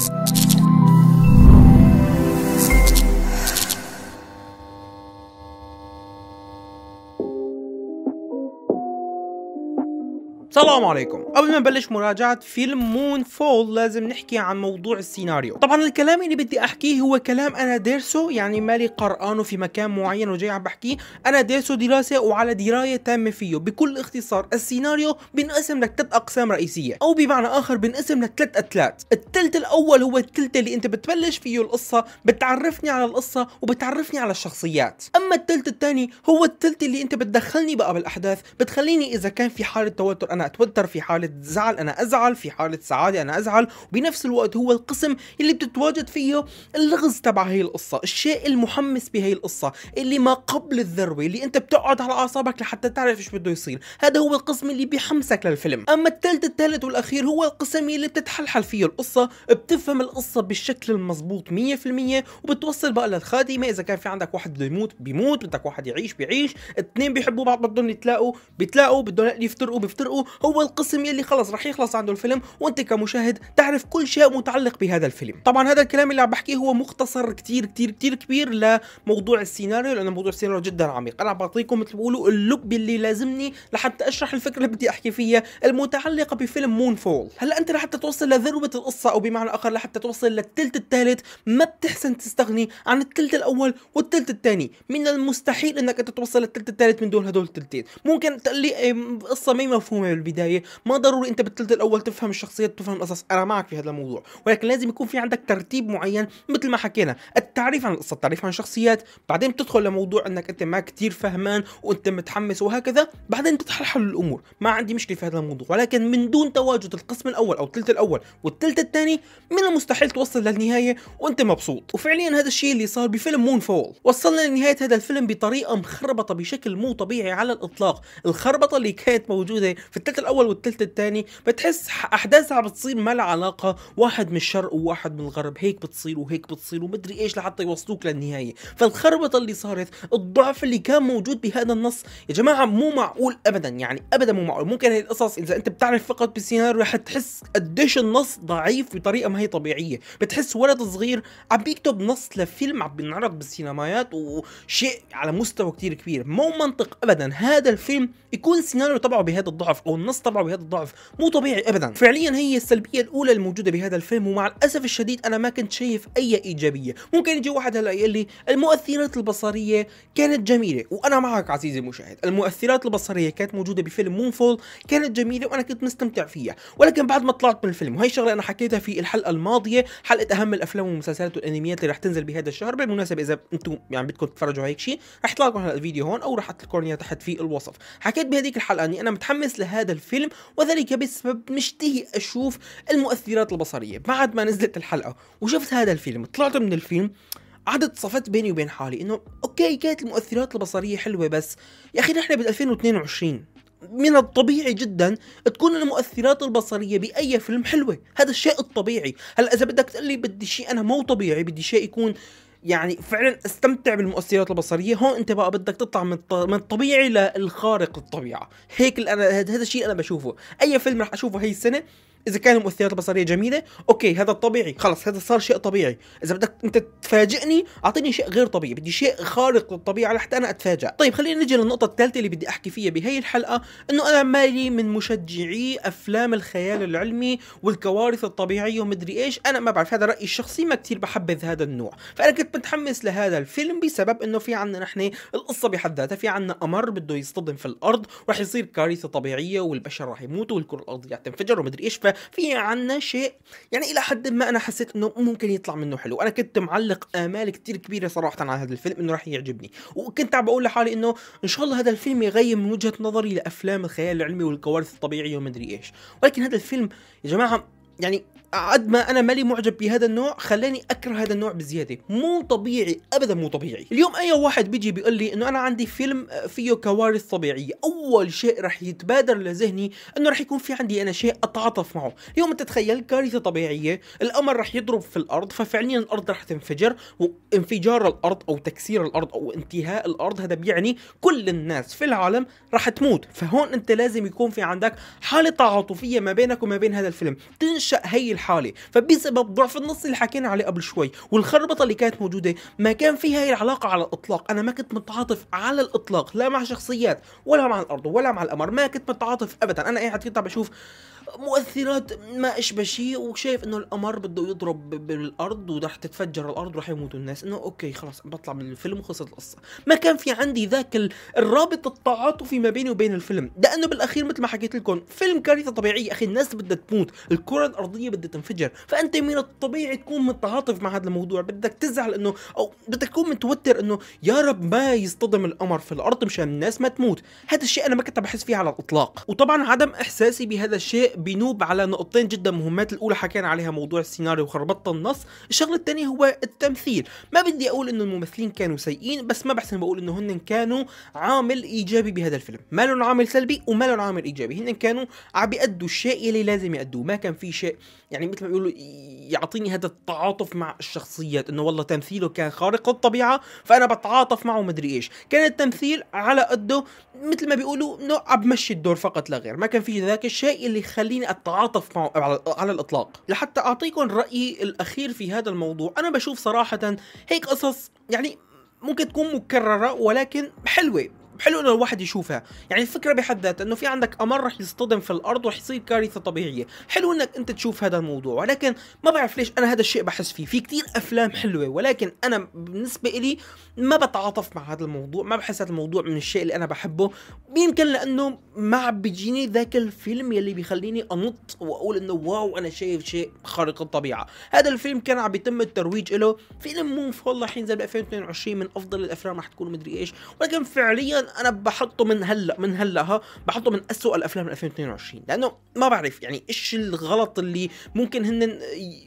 Thank you. السلام عليكم قبل ما نبلش مراجعة فيلم مون فول لازم نحكي عن موضوع السيناريو طبعا الكلام اللي بدي احكيه هو كلام انا دارسه يعني مالي قرآنه في مكان معين وجاي عم بحكيه انا دارسه دراسة وعلى دراية تامة فيه بكل اختصار السيناريو بنقسم لثلاث اقسام رئيسية او بمعنى اخر بنقسم لثلاث اتلات التلت الاول هو التلت اللي انت بتبلش فيه القصة بتعرفني على القصة وبتعرفني على الشخصيات اما التلت الثاني هو التلت اللي انت بتدخلني بقى بالاحداث بتخليني اذا كان في حالة توتر انا اتوتر في حاله زعل انا ازعل في حاله سعاده انا ازعل وبنفس الوقت هو القسم اللي بتتواجد فيه اللغز تبع هي القصه الشيء المحمس بهي القصه اللي ما قبل الذروه اللي انت بتقعد على اعصابك لحتى تعرف ايش بده يصير هذا هو القسم اللي بيحمسك للفيلم اما الثالث الثالث والاخير هو القسم اللي بتتحلحل فيه القصه بتفهم القصه بالشكل المضبوط 100% وبتوصل بقى للخاتمه اذا كان في عندك واحد بده يموت بيموت بدك واحد يعيش بيعيش اثنين بيحبوا بعض بدهم يتلاقوا بيتلاقوا بدهم يفترقوا بيفترقوا هو القسم يلي خلص رح يخلص عنده الفيلم وانت كمشاهد تعرف كل شيء متعلق بهذا الفيلم طبعا هذا الكلام اللي عم بحكيه هو مختصر كتير كتير كتير كبير لموضوع السيناريو لانه موضوع السيناريو جدا عميق انا عم بعطيكم مثل بيقولوا اللب اللي لازمني لحتى اشرح الفكره اللي بدي احكي فيها المتعلقه بفيلم مون فول هلا انت لحتى توصل لذروه القصه او بمعنى اخر لحتى توصل للثلث الثالث ما بتحسن تستغني عن الثلث الاول والثلث الثاني من المستحيل انك انت توصل للثلث الثالث من دون هدول الثلثين ممكن تقلي قصه ما مفهومه البدايه ما ضروري انت بالثلث الاول تفهم الشخصيه تفهم القصص انا معك في هذا الموضوع ولكن لازم يكون في عندك ترتيب معين مثل ما حكينا التعريف عن القصه التعريف عن الشخصيات بعدين بتدخل لموضوع انك انت ما كتير فهمان وانت متحمس وهكذا بعدين بتحلحل الامور ما عندي مشكله في هذا الموضوع ولكن من دون تواجد القسم الاول او الثلث الاول والثلث الثاني من المستحيل توصل للنهايه وانت مبسوط وفعليا هذا الشيء اللي صار بفيلم مون فول وصلنا لنهايه هذا الفيلم بطريقه مخربطه بشكل مو طبيعي على الاطلاق الخربطه اللي كانت موجوده في التلت الاول والتلت الثاني بتحس احداثها بتصير ما لها علاقه واحد من الشرق وواحد من الغرب هيك بتصير وهيك بتصير ومدري ايش لحتى يوصلوك للنهايه فالخربطه اللي صارت الضعف اللي كان موجود بهذا النص يا جماعه مو معقول ابدا يعني ابدا مو معقول ممكن هي القصص اذا انت بتعرف فقط بالسيناريو رح تحس قديش النص ضعيف بطريقه ما هي طبيعيه بتحس ولد صغير عم بيكتب نص لفيلم عم بينعرض بالسينمايات وشيء على مستوى كتير كبير مو منطق ابدا هذا الفيلم يكون السيناريو تبعه بهذا الضعف او النص تبعه بهذا الضعف مو طبيعي ابدا فعليا هي السلبيه الاولى الموجوده بهذا الفيلم ومع الاسف الشديد انا ما كنت شايف اي ايجابيه ممكن يجي واحد هلا يقول لي المؤثرات البصريه كانت جميله وانا معك عزيزي المشاهد المؤثرات البصريه كانت موجوده بفيلم مونفول كانت جميله وانا كنت مستمتع فيها ولكن بعد ما طلعت من الفيلم وهي الشغله انا حكيتها في الحلقه الماضيه حلقه اهم الافلام والمسلسلات والانميات اللي رح تنزل بهذا الشهر بالمناسبه اذا انتم يعني بدكم تتفرجوا هيك شيء رح يطلع لكم هلا الفيديو هون او رح اترك تحت في الوصف حكيت بهذيك الحلقه اني انا متحمس لهذا هذا الفيلم وذلك بسبب مشتهي أشوف المؤثرات البصرية بعد ما نزلت الحلقة وشفت هذا الفيلم طلعت من الفيلم قعدت صفت بيني وبين حالي انه اوكي كانت المؤثرات البصريه حلوه بس يا اخي نحن بال 2022 من الطبيعي جدا تكون المؤثرات البصريه باي فيلم حلوه هذا الشيء الطبيعي هلا اذا بدك تقول لي بدي شيء انا مو طبيعي بدي شيء يكون يعني فعلا استمتع بالمؤثرات البصريه هون انت بقى بدك تطلع من الطبيعي للخارق الطبيعه هيك انا هذا الشيء انا بشوفه اي فيلم رح اشوفه هي السنه اذا كان المؤثرات البصريه جميله اوكي هذا الطبيعي خلص هذا صار شيء طبيعي اذا بدك انت تفاجئني اعطيني شيء غير طبيعي بدي شيء خارق للطبيعه لحتى انا اتفاجئ طيب خلينا نجي للنقطه الثالثه اللي بدي احكي فيها بهي الحلقه انه انا مالي من مشجعي افلام الخيال العلمي والكوارث الطبيعيه ومدري ايش انا ما بعرف هذا رايي الشخصي ما كثير بحبذ هذا النوع فانا كنت متحمس لهذا الفيلم بسبب انه في عندنا نحن القصه بحد ذاتها في عندنا قمر بده يصطدم في الارض راح يصير كارثه طبيعيه والبشر راح يموتوا والكره الارضيه تنفجر ومدري ايش ففي عنا شيء يعني الى حد ما انا حسيت انه ممكن يطلع منه حلو انا كنت معلق امال كتير كبيره صراحه على هذا الفيلم انه راح يعجبني وكنت عم بقول لحالي انه ان شاء الله هذا الفيلم يغير من وجهه نظري لافلام الخيال العلمي والكوارث الطبيعيه ادري ايش ولكن هذا الفيلم يا جماعه يعني قد ما انا مالي معجب بهذا النوع خلاني اكره هذا النوع بزياده مو طبيعي ابدا مو طبيعي اليوم اي واحد بيجي بيقول لي انه انا عندي فيلم فيه كوارث طبيعيه اول شيء رح يتبادر لذهني انه رح يكون في عندي انا شيء اتعاطف معه اليوم انت تخيل كارثه طبيعيه القمر رح يضرب في الارض ففعليا الارض رح تنفجر وانفجار الارض او تكسير الارض او انتهاء الارض هذا بيعني كل الناس في العالم رح تموت فهون انت لازم يكون في عندك حاله تعاطفيه ما بينك وما بين هذا الفيلم تنشا هي الحالي فبسبب ضعف النص اللي حكينا عليه قبل شوي والخربطه اللي كانت موجوده ما كان في هاي العلاقه على الاطلاق انا ما كنت متعاطف على الاطلاق لا مع شخصيات ولا مع الارض ولا مع القمر ما كنت متعاطف ابدا انا قاعد كنت عم بشوف مؤثرات ما اشبه شيء وشايف انه القمر بده يضرب بالارض وراح تتفجر الارض وراح يموتوا الناس انه اوكي خلاص بطلع من الفيلم وخلصت القصه ما كان في عندي ذاك الرابط التعاطفي ما بيني وبين الفيلم لانه بالاخير مثل ما حكيت لكم فيلم كارثه طبيعيه اخي الناس بدها تموت الكره الارضيه بدها تنفجر فانت من الطبيعي تكون متعاطف مع هذا الموضوع بدك تزعل انه او بدك تكون متوتر انه يا رب ما يصطدم القمر في الارض مشان الناس ما تموت هذا الشيء انا ما كنت بحس فيه على الاطلاق وطبعا عدم احساسي بهذا الشيء بينوب على نقطتين جدا مهمات الاولى حكينا عليها موضوع السيناريو وخربطت النص الشغله الثانيه هو التمثيل ما بدي اقول انه الممثلين كانوا سيئين بس ما بحسن بقول انه هن كانوا عامل ايجابي بهذا الفيلم ما لهم عامل سلبي وما لهم عامل ايجابي هن كانوا عم بيأدوا الشيء اللي لازم يأدوه ما كان في شيء يعني مثل ما بيقولوا يعطيني هذا التعاطف مع الشخصيات انه والله تمثيله كان خارق الطبيعه فانا بتعاطف معه مدري ايش كان التمثيل على قده مثل ما بيقولوا انه عم بمشي الدور فقط لا غير ما كان في ذاك الشيء اللي خلى يخليني اتعاطف معه على الاطلاق لحتى اعطيكم رايي الاخير في هذا الموضوع انا بشوف صراحه هيك قصص يعني ممكن تكون مكرره ولكن حلوه حلو انه الواحد يشوفها يعني الفكره بحد ذاتها انه في عندك قمر رح يصطدم في الارض ورح يصير كارثه طبيعيه حلو انك انت تشوف هذا الموضوع ولكن ما بعرف ليش انا هذا الشيء بحس فيه في كثير افلام حلوه ولكن انا بالنسبه لي ما بتعاطف مع هذا الموضوع ما بحس هذا الموضوع من الشيء اللي انا بحبه يمكن لانه ما عم بيجيني ذاك الفيلم يلي بيخليني انط واقول انه واو انا شايف شيء خارق الطبيعه هذا الفيلم كان عم بيتم الترويج له فيلم مو فول رح 2022 من افضل الافلام رح تكون مدري ايش ولكن فعليا انا بحطه من هلا من هلا ها بحطه من اسوء الافلام 2022 لانه ما بعرف يعني ايش الغلط اللي ممكن هن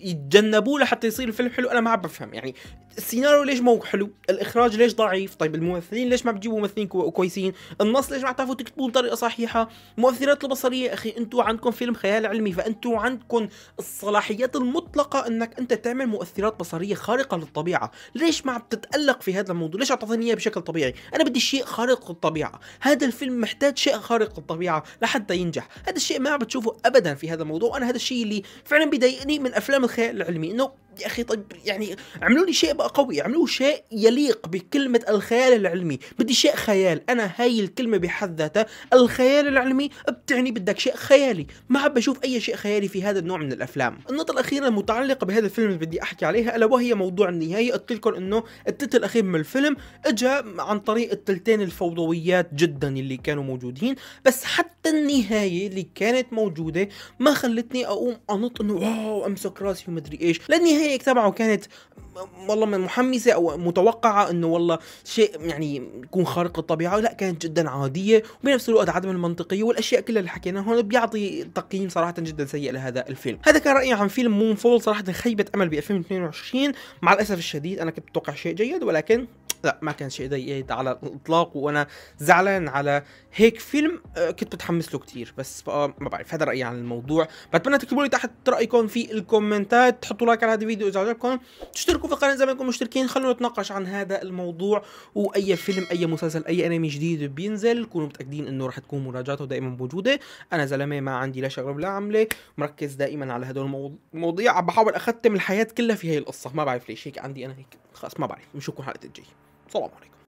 يتجنبوه لحتى يصير الفيلم حلو انا ما عم بفهم يعني السيناريو ليش مو حلو الاخراج ليش ضعيف طيب الممثلين ليش ما بتجيبوا ممثلين كويسين النص ليش ما بتعرفوا تكتبوه بطريقه صحيحه المؤثرات البصريه اخي انتوا عندكم فيلم خيال علمي فانتوا عندكم الصلاحيات المطلقه انك انت تعمل مؤثرات بصريه خارقه للطبيعه ليش ما عم تتالق في هذا الموضوع ليش عم اياه بشكل طبيعي انا بدي شيء خارق الطبيعة هذا الفيلم محتاج شيء خارق الطبيعة لحتى ينجح هذا الشيء ما بتشوفه أبدا في هذا الموضوع وأنا هذا الشيء اللي فعلا بيضايقني من أفلام الخيال العلمي إنه يا اخي طيب يعني عملوا لي شيء بقى قوي عملوا شيء يليق بكلمه الخيال العلمي بدي شيء خيال انا هاي الكلمه بحد ذاتها الخيال العلمي بتعني بدك شيء خيالي ما حاب اشوف اي شيء خيالي في هذا النوع من الافلام النقطه الاخيره المتعلقه بهذا الفيلم اللي بدي احكي عليها الا وهي موضوع النهايه قلت لكم انه التتر الاخير من الفيلم اجى عن طريق التلتين الفوضويات جدا اللي كانوا موجودين بس حتى النهايه اللي كانت موجوده ما خلتني اقوم انط انه واو امسك راسي ومدري ايش لاني هيك تبعه كانت والله من محمسه او متوقعه انه والله شيء يعني يكون خارق الطبيعه لا كانت جدا عاديه وبنفس الوقت عدم المنطقيه والاشياء كلها اللي حكيناها هون بيعطي تقييم صراحه جدا سيء لهذا الفيلم هذا كان رايي عن فيلم مون فول صراحه خيبه امل ب 2022 مع الاسف الشديد انا كنت متوقع شيء جيد ولكن لا ما كان شيء ايد على الاطلاق وانا زعلان على هيك فيلم آه، كنت متحمس له كثير بس بقى آه، ما بعرف هذا رايي عن الموضوع بتمنى تكتبوا لي تحت رايكم في الكومنتات تحطوا لايك على هذا الفيديو اذا عجبكم تشتركوا في القناه اذا ما انكم مشتركين خلونا نتناقش عن هذا الموضوع واي فيلم اي مسلسل اي انمي جديد بينزل كونوا متاكدين انه راح تكون مراجعته دائما موجوده انا زلمه ما عندي لا شغله ولا عمله مركز دائما على هدول المواضيع عم بحاول اختم الحياه كلها في هي القصه ما بعرف ليش هيك عندي انا هيك خلاص ما بعرف بنشوفكم الحلقه الجايه السلام عليكم